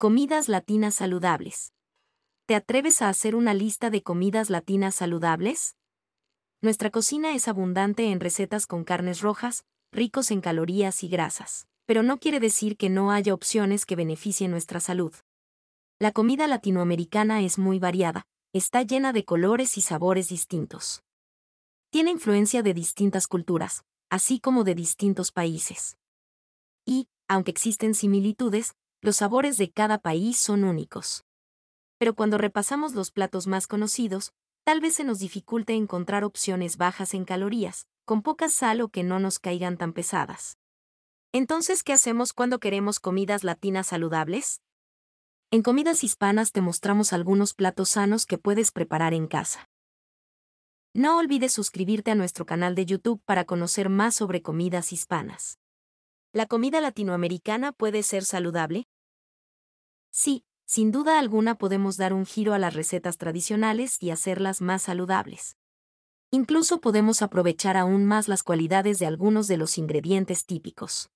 Comidas latinas saludables. ¿Te atreves a hacer una lista de comidas latinas saludables? Nuestra cocina es abundante en recetas con carnes rojas, ricos en calorías y grasas, pero no quiere decir que no haya opciones que beneficien nuestra salud. La comida latinoamericana es muy variada, está llena de colores y sabores distintos. Tiene influencia de distintas culturas, así como de distintos países. Y, aunque existen similitudes, los sabores de cada país son únicos. Pero cuando repasamos los platos más conocidos, tal vez se nos dificulte encontrar opciones bajas en calorías, con poca sal o que no nos caigan tan pesadas. Entonces, ¿qué hacemos cuando queremos comidas latinas saludables? En Comidas Hispanas te mostramos algunos platos sanos que puedes preparar en casa. No olvides suscribirte a nuestro canal de YouTube para conocer más sobre comidas hispanas. ¿La comida latinoamericana puede ser saludable? Sí, sin duda alguna podemos dar un giro a las recetas tradicionales y hacerlas más saludables. Incluso podemos aprovechar aún más las cualidades de algunos de los ingredientes típicos.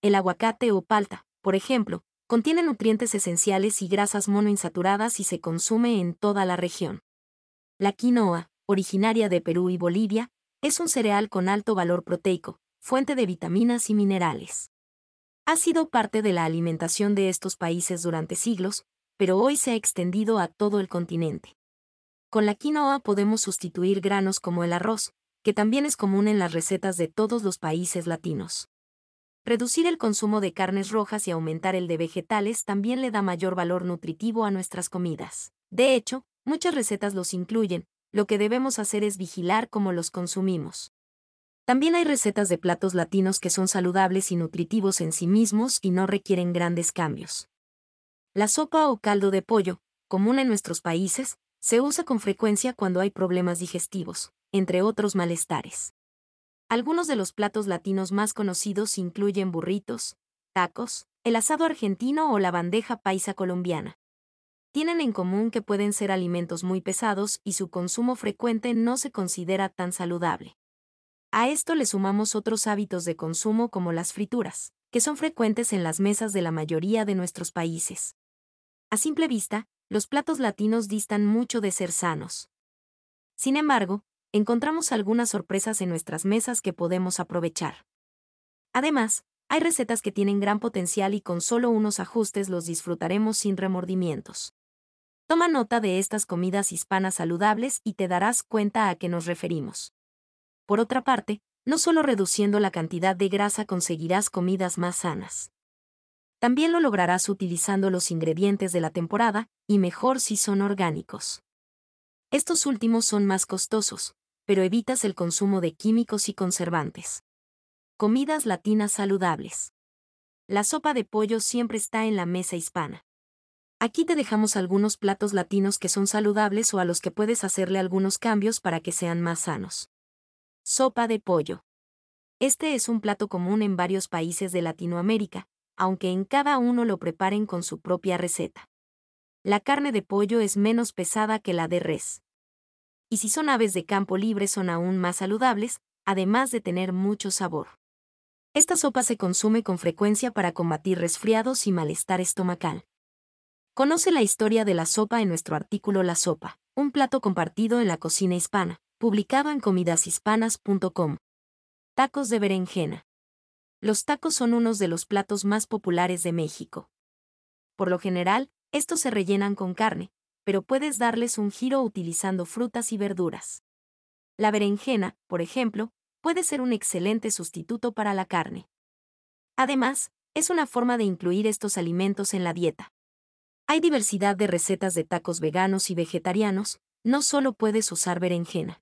El aguacate o palta, por ejemplo, contiene nutrientes esenciales y grasas monoinsaturadas y se consume en toda la región. La quinoa, originaria de Perú y Bolivia, es un cereal con alto valor proteico, fuente de vitaminas y minerales. Ha sido parte de la alimentación de estos países durante siglos, pero hoy se ha extendido a todo el continente. Con la quinoa podemos sustituir granos como el arroz, que también es común en las recetas de todos los países latinos. Reducir el consumo de carnes rojas y aumentar el de vegetales también le da mayor valor nutritivo a nuestras comidas. De hecho, muchas recetas los incluyen, lo que debemos hacer es vigilar cómo los consumimos. También hay recetas de platos latinos que son saludables y nutritivos en sí mismos y no requieren grandes cambios. La sopa o caldo de pollo, común en nuestros países, se usa con frecuencia cuando hay problemas digestivos, entre otros malestares. Algunos de los platos latinos más conocidos incluyen burritos, tacos, el asado argentino o la bandeja paisa colombiana. Tienen en común que pueden ser alimentos muy pesados y su consumo frecuente no se considera tan saludable. A esto le sumamos otros hábitos de consumo como las frituras, que son frecuentes en las mesas de la mayoría de nuestros países. A simple vista, los platos latinos distan mucho de ser sanos. Sin embargo, encontramos algunas sorpresas en nuestras mesas que podemos aprovechar. Además, hay recetas que tienen gran potencial y con solo unos ajustes los disfrutaremos sin remordimientos. Toma nota de estas comidas hispanas saludables y te darás cuenta a qué nos referimos. Por otra parte, no solo reduciendo la cantidad de grasa conseguirás comidas más sanas. También lo lograrás utilizando los ingredientes de la temporada, y mejor si son orgánicos. Estos últimos son más costosos, pero evitas el consumo de químicos y conservantes. Comidas latinas saludables. La sopa de pollo siempre está en la mesa hispana. Aquí te dejamos algunos platos latinos que son saludables o a los que puedes hacerle algunos cambios para que sean más sanos. Sopa de pollo. Este es un plato común en varios países de Latinoamérica, aunque en cada uno lo preparen con su propia receta. La carne de pollo es menos pesada que la de res. Y si son aves de campo libre son aún más saludables, además de tener mucho sabor. Esta sopa se consume con frecuencia para combatir resfriados y malestar estomacal. Conoce la historia de la sopa en nuestro artículo La sopa, un plato compartido en la cocina hispana publicado en comidashispanas.com. Tacos de berenjena. Los tacos son unos de los platos más populares de México. Por lo general, estos se rellenan con carne, pero puedes darles un giro utilizando frutas y verduras. La berenjena, por ejemplo, puede ser un excelente sustituto para la carne. Además, es una forma de incluir estos alimentos en la dieta. Hay diversidad de recetas de tacos veganos y vegetarianos, no solo puedes usar berenjena.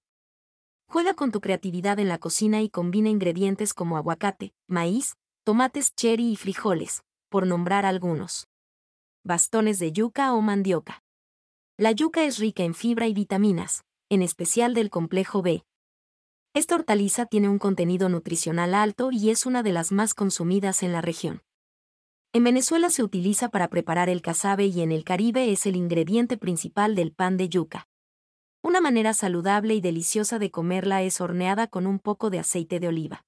Juega con tu creatividad en la cocina y combina ingredientes como aguacate, maíz, tomates cherry y frijoles, por nombrar algunos. Bastones de yuca o mandioca. La yuca es rica en fibra y vitaminas, en especial del complejo B. Esta hortaliza tiene un contenido nutricional alto y es una de las más consumidas en la región. En Venezuela se utiliza para preparar el cazabe y en el Caribe es el ingrediente principal del pan de yuca. Una manera saludable y deliciosa de comerla es horneada con un poco de aceite de oliva.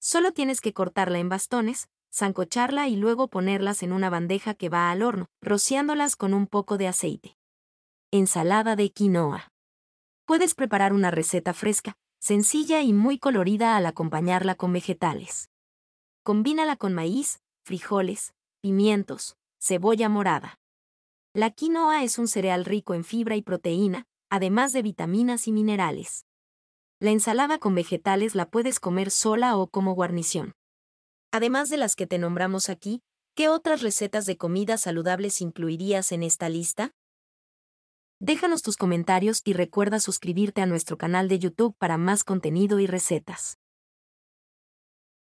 Solo tienes que cortarla en bastones, zancocharla y luego ponerlas en una bandeja que va al horno, rociándolas con un poco de aceite. Ensalada de quinoa. Puedes preparar una receta fresca, sencilla y muy colorida al acompañarla con vegetales. Combínala con maíz, frijoles, pimientos, cebolla morada. La quinoa es un cereal rico en fibra y proteína, además de vitaminas y minerales. La ensalada con vegetales la puedes comer sola o como guarnición. Además de las que te nombramos aquí, ¿qué otras recetas de comidas saludables incluirías en esta lista? Déjanos tus comentarios y recuerda suscribirte a nuestro canal de YouTube para más contenido y recetas.